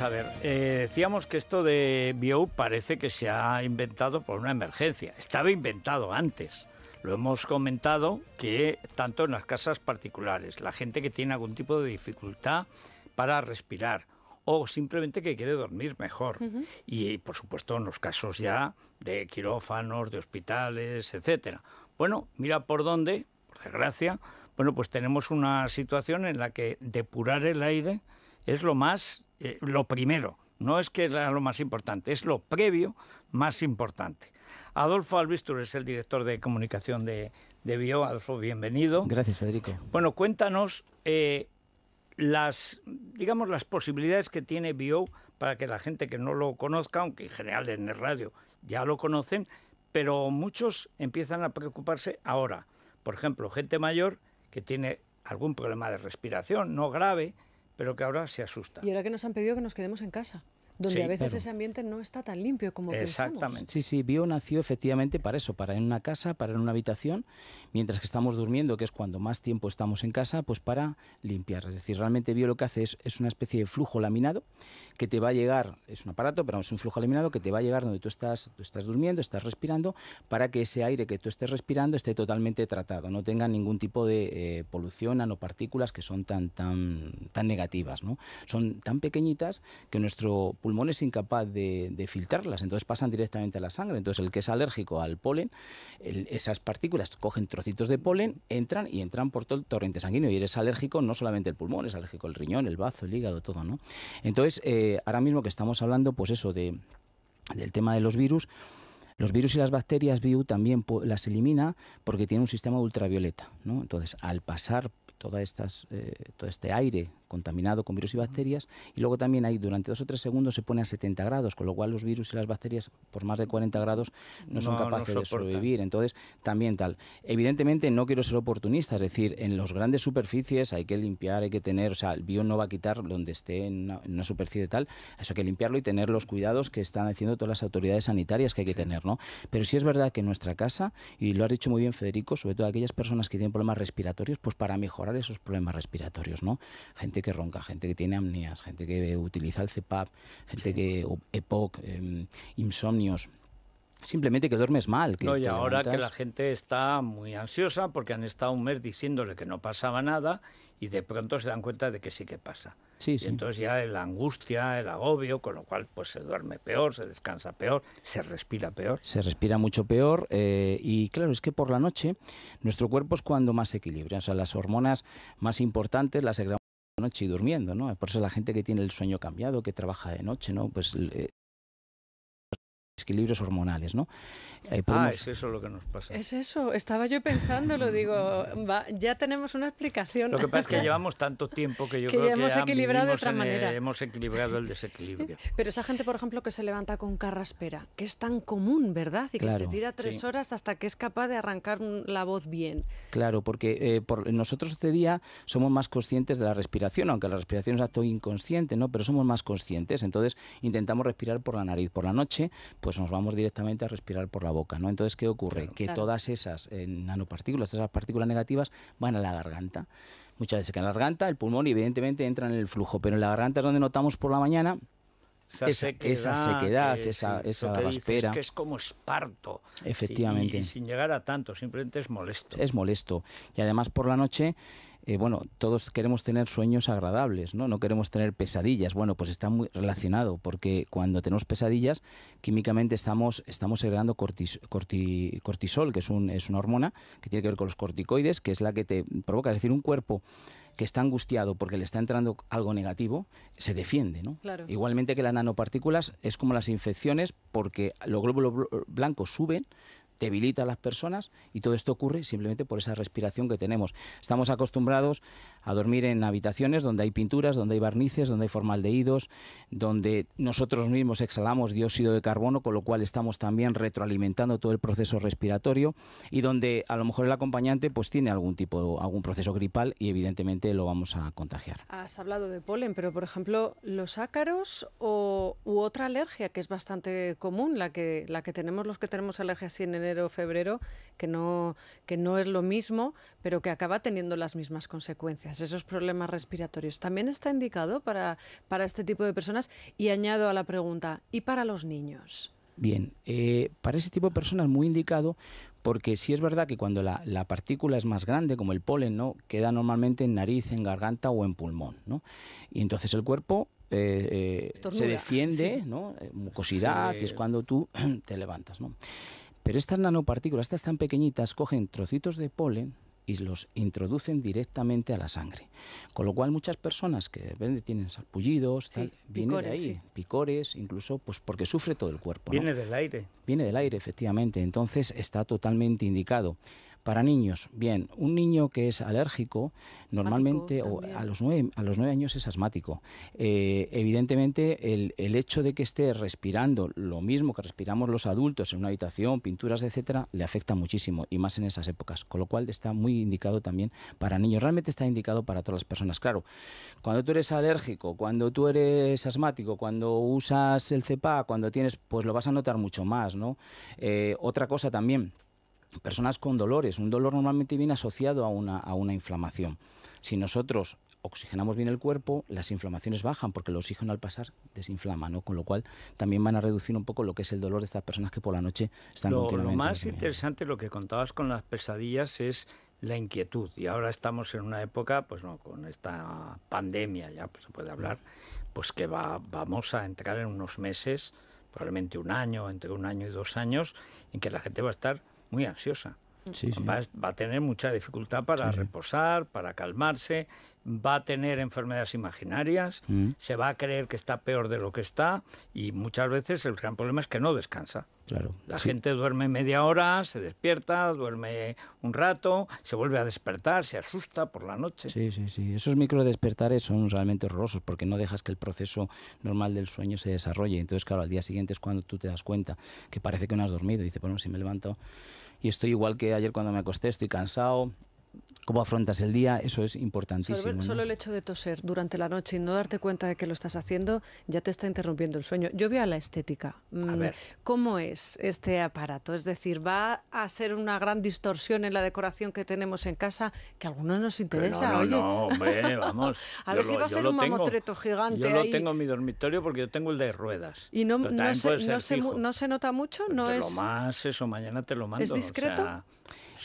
a ver, eh, decíamos que esto de Bio parece que se ha inventado por una emergencia. Estaba inventado antes. Lo hemos comentado que tanto en las casas particulares, la gente que tiene algún tipo de dificultad para respirar o simplemente que quiere dormir mejor. Y por supuesto en los casos ya de quirófanos, de hospitales, etcétera. Bueno, mira por dónde, por desgracia, bueno, pues tenemos una situación en la que depurar el aire es lo más eh, lo primero, no es que sea lo más importante, es lo previo más importante. Adolfo Albistur es el director de comunicación de, Bio. Adolfo, bienvenido. Gracias, Federico. Bueno, cuéntanos eh, las, digamos, las posibilidades que tiene Bio para que la gente que no lo conozca, aunque en general en el radio ya lo conocen, pero muchos empiezan a preocuparse ahora. Por ejemplo, gente mayor que tiene algún problema de respiración, no grave, pero que ahora se asusta. Y ahora que nos han pedido que nos quedemos en casa donde a veces ese ambiente no está tan limpio como Exactamente. Sí, sí, Bio nació efectivamente para eso, para en una casa, para en una habitación, mientras que estamos durmiendo, que es cuando más tiempo estamos en casa, pues para limpiar. Es decir, realmente Bio lo que hace es, es una especie de flujo laminado que te va a llegar, es un aparato, pero es un flujo laminado que te va a llegar donde tú estás, estás durmiendo, estás respirando, para que ese aire que tú estés respirando esté totalmente tratado, no tenga ningún tipo de eh, polución, nanopartículas que son tan, tan, tan negativas, ¿no? Son tan pequeñitas que nuestro pulmón pulmón es incapaz de, filtrarlas, entonces pasan directamente a la sangre. Entonces el que es alérgico al polen, esas partículas cogen trocitos de polen, entran y entran por todo el torrente sanguíneo. Y eres alérgico no solamente el pulmón, es alérgico el riñón, el bazo, el hígado, todo, ¿no? Entonces, eh, ahora mismo que estamos hablando, pues eso, de, del tema de los virus, los virus y las bacterias, VIU también las elimina porque tiene un sistema ultravioleta. ¿no? Entonces, al pasar todas estas, eh, todo este aire contaminado con virus y bacterias. Y luego también ahí durante dos o tres segundos se pone a 70 grados, con lo cual los virus y las bacterias por más de 40 grados no, son capaces de sobrevivir. Entonces, también tal. Evidentemente no quiero ser oportunista, es decir, en las grandes superficies hay que limpiar, hay que tener, o sea, el bio no va a quitar donde esté en una, superficie tal, eso hay que limpiarlo y tener los cuidados que están haciendo todas las autoridades sanitarias que hay que tener, ¿no? Pero sí es verdad que en nuestra casa, y lo has dicho muy bien Federico, sobre todo aquellas personas que tienen problemas respiratorios, pues para mejorar esos problemas respiratorios, ¿no? Gente que ronca, gente que tiene amnias, gente que utiliza el CPAP, gente que EPOC, em, insomnios simplemente que duermes mal. no, y ahora que la gente está muy ansiosa porque han estado un mes diciéndole que no pasaba nada y de pronto se dan cuenta de que sí que pasa. Sí, Entonces ya la angustia, el agobio, con lo cual pues se duerme peor, se descansa peor, se respira peor. Se respira mucho peor eh, y claro, es que por la noche nuestro cuerpo es cuando más equilibra, o sea, las hormonas más importantes las noche y durmiendo, ¿no? Por eso la gente que tiene el sueño cambiado, que trabaja de noche, ¿no? Pues eh, desequilibrios hormonales, ¿no? Eh, ah, es eso lo que nos pasa. Es eso, estaba yo pensando, lo digo, ya tenemos una explicación. Lo que pasa es que llevamos tanto tiempo que yo creo ya hemos que equilibrado otra manera. hemos equilibrado el desequilibrio. Pero esa gente, por ejemplo, que se levanta con carraspera, que es tan común, ¿verdad? Y que se tira tres horas hasta que es capaz de arrancar la voz bien. Claro, porque eh, por, nosotros este día somos más conscientes de la respiración, aunque la respiración es acto inconsciente, ¿no? Pero somos más conscientes, entonces intentamos respirar por la nariz. Por la noche, pues pues nos vamos directamente a respirar por la boca, ¿no? Entonces, ¿qué ocurre? que todas esas eh, nanopartículas, esas partículas negativas van a la garganta. Muchas veces que en la garganta, el pulmón, evidentemente entra en el flujo, pero en la garganta es donde notamos por la mañana esa, sequedad, esa, esa, raspera. es como esparto. Efectivamente. Sin, y, sin llegar a tanto, simplemente es molesto. Es molesto. Y además por la noche... Eh, bueno, todos queremos tener sueños agradables, ¿no? No queremos tener pesadillas. Bueno, pues está muy relacionado, porque cuando tenemos pesadillas, químicamente estamos, estamos segregando cortisol, que es, es una hormona que tiene que ver con los corticoides, que es la que te provoca. Es decir, un cuerpo que está angustiado porque le está entrando algo negativo, se defiende. ¿no? Igualmente que las nanopartículas es como las infecciones porque los glóbulos blancos suben, debilita a las personas y todo esto ocurre simplemente por esa respiración que tenemos. Estamos acostumbrados a dormir en habitaciones donde hay pinturas, donde hay barnices, donde hay formaldehídos, donde nosotros mismos exhalamos dióxido de carbono, con lo cual estamos también retroalimentando todo el proceso respiratorio y donde a lo mejor el acompañante pues tiene algún tipo algún proceso gripal y evidentemente lo vamos a contagiar. Has hablado de polen, pero por ejemplo, los ácaros o u otra alergia que es bastante común, la que la que tenemos los que tenemos alergias en enero, febrero, que no, que no es lo mismo, pero que acaba teniendo las mismas consecuencias, esos problemas respiratorios. También está indicado para, para este tipo de personas y añado a la pregunta, ¿y para los niños? Bien, eh, para ese tipo de personas muy indicado porque si es verdad que cuando la, partícula es más grande, como el polen, ¿no? queda normalmente en nariz, en garganta o en pulmón. Y entonces el cuerpo eh, eh, se defiende, mucosidad, que es cuando tú te levantas. ¿no? Pero estas nanopartículas, estas tan pequeñitas, cogen trocitos de polen y los introducen directamente a la sangre. Con lo cual muchas personas que de tienen sarpullidos, de ahí, picores, incluso pues porque sufre todo el cuerpo. Viene del aire. Viene del aire, efectivamente. Entonces está totalmente indicado. Para niños, bien, un niño que es alérgico, normalmente a, los nueve, a los años es asmático. Eh, evidentemente, el, hecho de que esté respirando lo mismo que respiramos los adultos en una habitación, pinturas, etcétera, le afecta muchísimo y más en esas épocas. Con lo cual está muy indicado también para niños. Realmente está indicado para todas las personas. Claro, cuando tú eres alérgico, cuando tú eres asmático, cuando usas el CEPA, cuando tienes, pues lo vas a notar mucho más, ¿no? Eh, otra cosa también personas con dolores. Un dolor normalmente viene asociado a una, a una inflamación. Si nosotros oxigenamos bien el cuerpo, las inflamaciones bajan porque el oxígeno al pasar desinflama, ¿no? Con lo cual también van a reducir un poco lo que es el dolor de estas personas que por la noche están lo, continuamente. Lo más interesante, lo que contabas con las pesadillas es la inquietud y ahora estamos en una época, pues no, con esta pandemia ya pues, se puede hablar, pues que va, vamos a entrar en unos meses, probablemente un año, entre un año y dos años, en que la gente va a estar muy ansiosa. Va, a tener mucha dificultad para reposar, para calmarse va a tener enfermedades imaginarias, mm. se va a creer que está peor de lo que está y muchas veces el gran problema es que no descansa. Claro, la gente duerme media hora, se despierta, duerme un rato, se vuelve a despertar, se asusta por la noche. Sí, sí, sí. Esos microdespertares son realmente horrorosos porque no dejas que el proceso normal del sueño se desarrolle. Entonces, claro, al día siguiente es cuando tú te das cuenta que parece que no has dormido. Y dice, bueno, si me levanto y estoy igual que ayer cuando me acosté, estoy cansado, cómo afrontas el día, eso es importantísimo. Solo, el hecho de toser durante la noche y no darte cuenta de que lo estás haciendo ya te está interrumpiendo el sueño. Yo veo a la estética. A mm, ver. ¿Cómo es este aparato? Es decir, ¿va a ser una gran distorsión en la decoración que tenemos en casa que a algunos nos interesa? No, no, no, hombre, vamos. a ver si va a ser un tengo, mamotreto gigante. Yo lo tengo en mi dormitorio porque yo tengo el de ruedas. ¿Y no, se, nota mucho? no te es... lo más, eso mañana te lo mando. ¿Es discreto?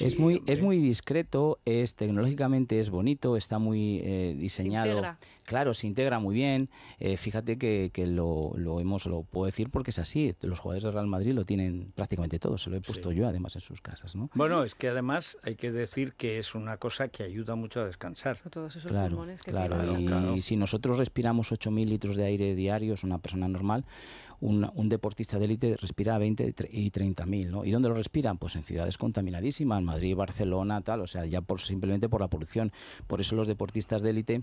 es, muy, es muy discreto, es tecnológicamente es bonito, está muy eh, diseñado. Claro, se integra muy bien. Eh, fíjate que, lo, lo, hemos, lo puedo decir porque es así. Los jugadores de Real Madrid lo tienen prácticamente todo, se lo he puesto yo además en sus casas. ¿no? Bueno, es que además hay que decir que es una cosa que ayuda mucho a descansar. Todos esos claro, pulmones que claro, Y, si nosotros respiramos 8.000 litros de aire diario, es una persona normal, un, deportista de élite respira 20 y 30 mil, ¿no? ¿Y dónde lo respiran? Pues en ciudades contaminadísimas, Madrid, Barcelona, tal, o sea, ya por, simplemente por la polución. Por eso los deportistas de élite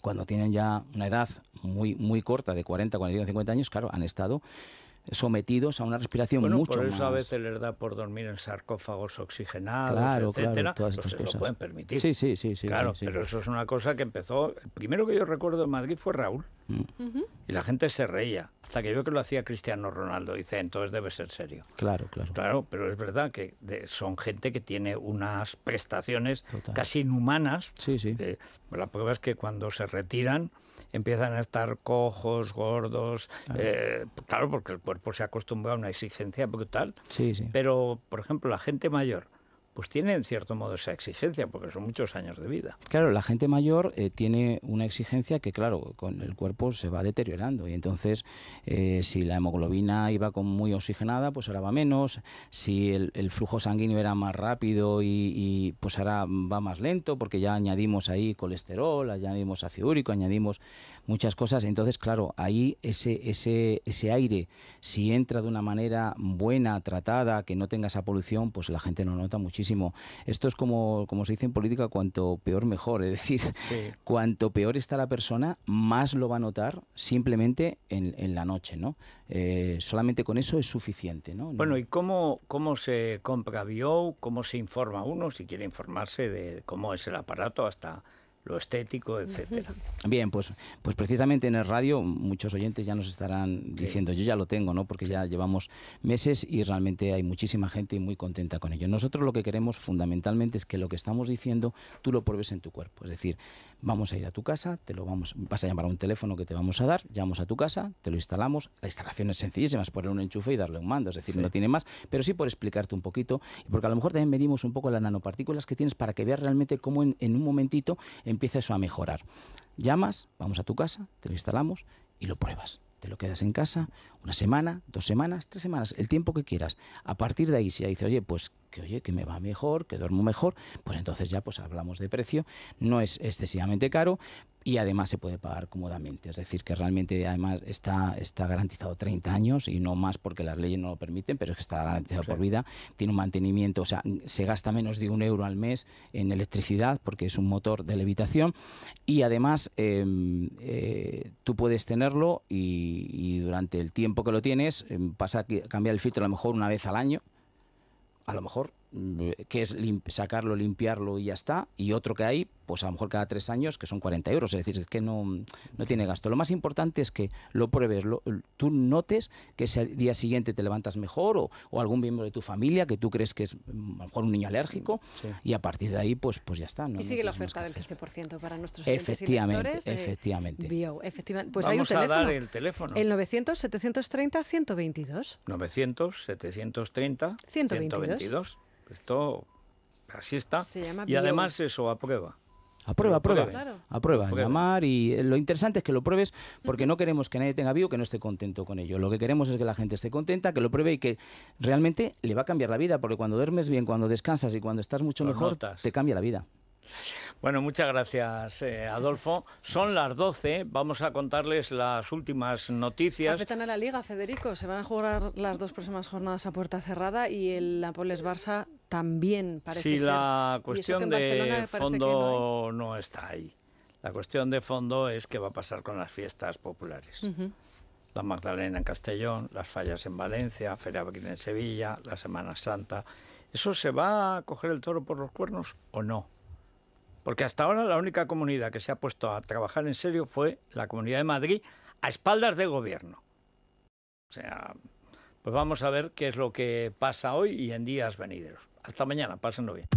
cuando tienen ya una edad muy, muy corta, de 40, 40, 50 años, claro, han estado sometidos a una respiración bueno, por eso a veces les da por dormir en sarcófagos oxigenados, etcétera, pues se lo pueden permitir. Sí, sí, sí, sí Claro, pero eso es una cosa que empezó. El primero que yo recuerdo en Madrid fue Raúl. Mm. Y la gente se reía. Hasta que yo que lo hacía Cristiano Ronaldo. Dice, entonces debe ser serio. Claro, claro. Claro, pero es verdad que son gente que tiene unas prestaciones casi inhumanas. Sí, sí. Eh, la prueba es que cuando se retiran empiezan a estar cojos, gordos, eh, claro, porque el cuerpo se acostumbra a una exigencia brutal. Sí, sí. Pero, por ejemplo, la gente mayor, pues tiene en cierto modo esa exigencia, porque son muchos años de vida. Claro, la gente mayor eh, tiene una exigencia que, claro, con el cuerpo se va deteriorando. Y entonces, eh, si la hemoglobina iba con muy oxigenada, pues ahora va menos. Si el, flujo sanguíneo era más rápido y, pues ahora va más lento, porque ya añadimos ahí colesterol, añadimos ácido úrico, añadimos muchas cosas. Entonces, claro, ahí ese, ese, ese aire, si entra de una manera buena, tratada, que no tenga esa polución, pues la gente no nota muchísimo. Esto es como, como se dice en política, cuanto peor mejor. Es decir, cuanto peor está la persona, más lo va a notar simplemente en, la noche, ¿no? Eh, solamente con eso es suficiente, ¿no? Bueno, ¿y cómo, cómo se compra bio? ¿Cómo se informa uno si quiere informarse de cómo es el aparato hasta lo estético, etcétera. Bien, pues, pues precisamente en el radio muchos oyentes ya nos estarán diciendo, yo ya lo tengo, ¿no? Porque ya llevamos meses y realmente hay muchísima gente muy contenta con ello. Nosotros lo que queremos fundamentalmente es que lo que estamos diciendo tú lo pruebes en tu cuerpo. Es decir, vamos a ir a tu casa, te lo vamos, vas a llamar a un teléfono que te vamos a dar, llamamos a tu casa, te lo instalamos. La instalación es sencillísima, es poner un enchufe y darle un mando, es decir, no tiene más, pero sí por explicarte un poquito, y porque a lo mejor también medimos un poco las nanopartículas que tienes para que veas realmente cómo en, un momentito, empieza eso a mejorar. Llamas, vamos a tu casa, te lo instalamos y lo pruebas. Te lo quedas en casa una semana, dos semanas, tres semanas, el tiempo que quieras. A partir de ahí, si ya dices, oye, pues que oye, que me va mejor, que duermo mejor, pues entonces ya pues hablamos de precio, no es excesivamente caro y además se puede pagar cómodamente, es decir, que realmente además está, está garantizado 30 años y no más porque las leyes no lo permiten, pero es que está garantizado por vida, tiene un mantenimiento, o sea, se gasta menos de un euro al mes en electricidad porque es un motor de levitación y además em, eh, tú puedes tenerlo y, durante el tiempo que lo tienes em, pasa a cambiar el filtro a lo mejor una vez al año, a lo mejor Mm, que es sacarlo, limpiarlo y ya está, y otro que hay, pues a lo mejor cada tres años, que son 40 euros, es decir, es que no, no tiene gasto. Lo más importante es que lo pruebes, lo, tú notes que ese día siguiente te levantas mejor o, o, algún miembro de tu familia que tú crees que es mm, a lo mejor un niño alérgico, y a partir de ahí, pues, pues ya está. y sigue la oferta del 15% para nuestros Efectivamente, efectivamente. efectivamente. Pues hay un teléfono, dar el teléfono. El 900-730-122. 900-730-122. 122 esto así está. y además eso, Aprueba, aprueba. Aprueba, llamar y eh, lo interesante es que lo pruebes porque no queremos que nadie tenga vivo que no esté contento con ello. Lo que queremos es que la gente esté contenta, que lo pruebe y que realmente le va a cambiar la vida porque cuando duermes bien, cuando descansas y cuando estás mucho mejor, te cambia la vida. Bueno, muchas gracias, eh, Adolfo. Son las 12, vamos a contarles las últimas noticias. Afectan a la Liga, Federico. Se van a jugar las dos próximas jornadas a puerta cerrada y el Nápoles Barça también parece sí, la cuestión de fondo no, está ahí. La cuestión de fondo es qué va a pasar con las fiestas populares. La Magdalena en Castellón, las fallas en Valencia, Feria en Sevilla, la Semana Santa. ¿Eso se va a coger el toro por los cuernos o no? Porque hasta ahora la única comunidad que se ha puesto a trabajar en serio fue la Comunidad de Madrid a espaldas del gobierno. O sea, pues vamos a ver qué es lo que pasa hoy y en días venideros. Hasta mañana, pásenlo bien.